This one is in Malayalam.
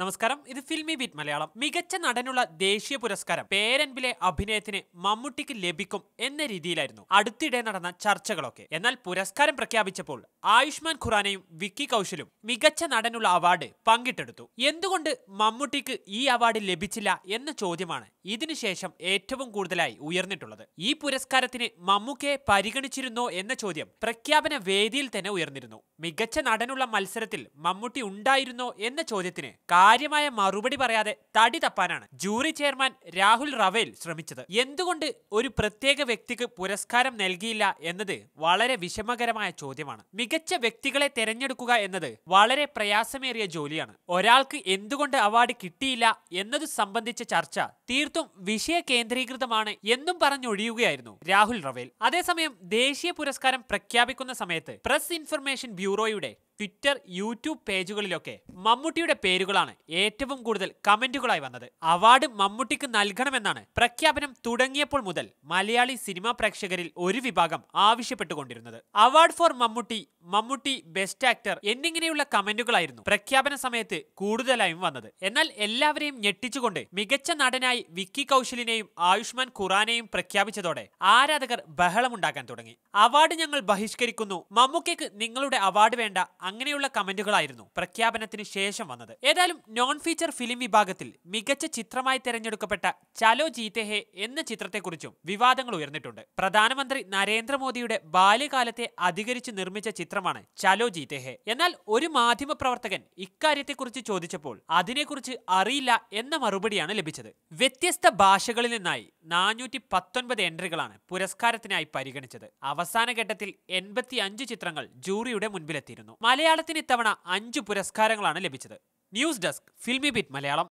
നമസ്കാരം ഇത് ഫിൽമി ബീറ്റ് മലയാളം മികച്ച നടനുള്ള ദേശീയ പുരസ്കാരം പേരൻപിലെ അഭിനയത്തിന് മമ്മൂട്ടിക്ക് ലഭിക്കും എന്ന രീതിയിലായിരുന്നു അടുത്തിടെ നടന്ന ചർച്ചകളൊക്കെ എന്നാൽ പുരസ്കാരം പ്രഖ്യാപിച്ചപ്പോൾ ആയുഷ്മാൻ ഖുറാനയും വിക്കി കൗശലും മികച്ച നടനുള്ള അവാർഡ് പങ്കിട്ടെടുത്തു എന്തുകൊണ്ട് മമ്മൂട്ടിക്ക് ഈ അവാർഡ് ലഭിച്ചില്ല എന്ന ചോദ്യമാണ് ഇതിനുശേഷം ഏറ്റവും കൂടുതലായി ഉയർന്നിട്ടുള്ളത് ഈ പുരസ്കാരത്തിന് മമ്മൂക്കയെ പരിഗണിച്ചിരുന്നോ എന്ന ചോദ്യം പ്രഖ്യാപന വേദിയിൽ തന്നെ ഉയർന്നിരുന്നു മികച്ച നടനുള്ള മത്സരത്തിൽ മമ്മൂട്ടി ഉണ്ടായിരുന്നോ എന്ന ചോദ്യത്തിന് കാര്യമായ മറുപടി പറയാതെ തടി തപ്പാനാണ് ജൂറി ചെയർമാൻ രാഹുൽ റവേൽ ശ്രമിച്ചത് എന്തുകൊണ്ട് ഒരു പ്രത്യേക വ്യക്തിക്ക് പുരസ്കാരം നൽകിയില്ല എന്നത് വളരെ വിഷമകരമായ ചോദ്യമാണ് മികച്ച വ്യക്തികളെ തിരഞ്ഞെടുക്കുക എന്നത് വളരെ പ്രയാസമേറിയ ജോലിയാണ് ഒരാൾക്ക് എന്തുകൊണ്ട് അവാർഡ് കിട്ടിയില്ല എന്നത് സംബന്ധിച്ച ചർച്ച തീർത്തും വിഷയ കേന്ദ്രീകൃതമാണ് എന്നും പറഞ്ഞൊഴിയുകയായിരുന്നു രാഹുൽ റവേൽ അതേസമയം ദേശീയ പുരസ്കാരം പ്രഖ്യാപിക്കുന്ന സമയത്ത് പ്രസ് ഇൻഫർമേഷൻ ബ്യൂറോയുടെ ട്വിറ്റർ യൂട്യൂബ് പേജുകളിലൊക്കെ മമ്മൂട്ടിയുടെ പേരുകളാണ് ഏറ്റവും കൂടുതൽ കമന്റുകളായി വന്നത് അവാർഡ് മമ്മൂട്ടിക്ക് നൽകണമെന്നാണ് പ്രഖ്യാപനം തുടങ്ങിയപ്പോൾ മുതൽ മലയാളി സിനിമാ പ്രേക്ഷകരിൽ ഒരു വിഭാഗം ആവശ്യപ്പെട്ടുകൊണ്ടിരുന്നത് award for Mammootty Mammootty best actor എന്നിങ്ങനെയുള്ള കമന്റുകളായിരുന്നു പ്രഖ്യാപന സമയത്ത് കൂടുതലായും വന്നത് എന്നാൽ എല്ലാവരെയും ഞെട്ടിച്ചുകൊണ്ട് മികച്ച നടനായി വിക്കി കൗശലിനെയും ആയുഷ്മാൻ ഖുറാനെയും പ്രഖ്യാപിച്ചതോടെ ആരാധകർ ബഹളമുണ്ടാക്കാൻ തുടങ്ങി അവാർഡ് ഞങ്ങൾ ബഹിഷ്കരിക്കുന്നു മമ്മൂക്കയ്ക്ക് നിങ്ങളുടെ അവാർഡ് വേണ്ട അങ്ങനെയുള്ള കമന്റുകളായിരുന്നു പ്രഖ്യാപനത്തിന് ശേഷം വന്നത് ഏതായാലും നോൺ ഫീച്ചർ ഫിലിം വിഭാഗത്തിൽ മികച്ച ചിത്രമായി തെരഞ്ഞെടുക്കപ്പെട്ട ചലോ ജീത്തെ എന്ന ചിത്രത്തെക്കുറിച്ചും വിവാദങ്ങൾ ഉയർന്നിട്ടുണ്ട് പ്രധാനമന്ത്രി നരേന്ദ്രമോദിയുടെ ബാല്യകാലത്തെ അധികരിച്ച് നിർമ്മിച്ച ചിത്രം മാത്രമാണ് ചലോ ജീത്തെ ഹെ എന്നാൽ ഒരു മാധ്യമ പ്രവർത്തകൻ ഇക്കാര്യത്തെക്കുറിച്ച് ചോദിച്ചപ്പോൾ അതിനെക്കുറിച്ച് അറിയില്ല എന്ന മറുപടിയാണ് ലഭിച്ചത് വ്യത്യസ്ത ഭാഷകളിൽ നിന്നായി നാനൂറ്റി പത്തൊൻപത് എൻട്രികളാണ് പുരസ്കാരത്തിനായി പരിഗണിച്ചത് അവസാന ഘട്ടത്തിൽ എൺപത്തി അഞ്ച് ചിത്രങ്ങൾ ജൂറിയുടെ മുൻപിലെത്തിയിരുന്നു മലയാളത്തിന് ഇത്തവണ അഞ്ച് പുരസ്കാരങ്ങളാണ് ലഭിച്ചത് news desk Filmibeat Malayalam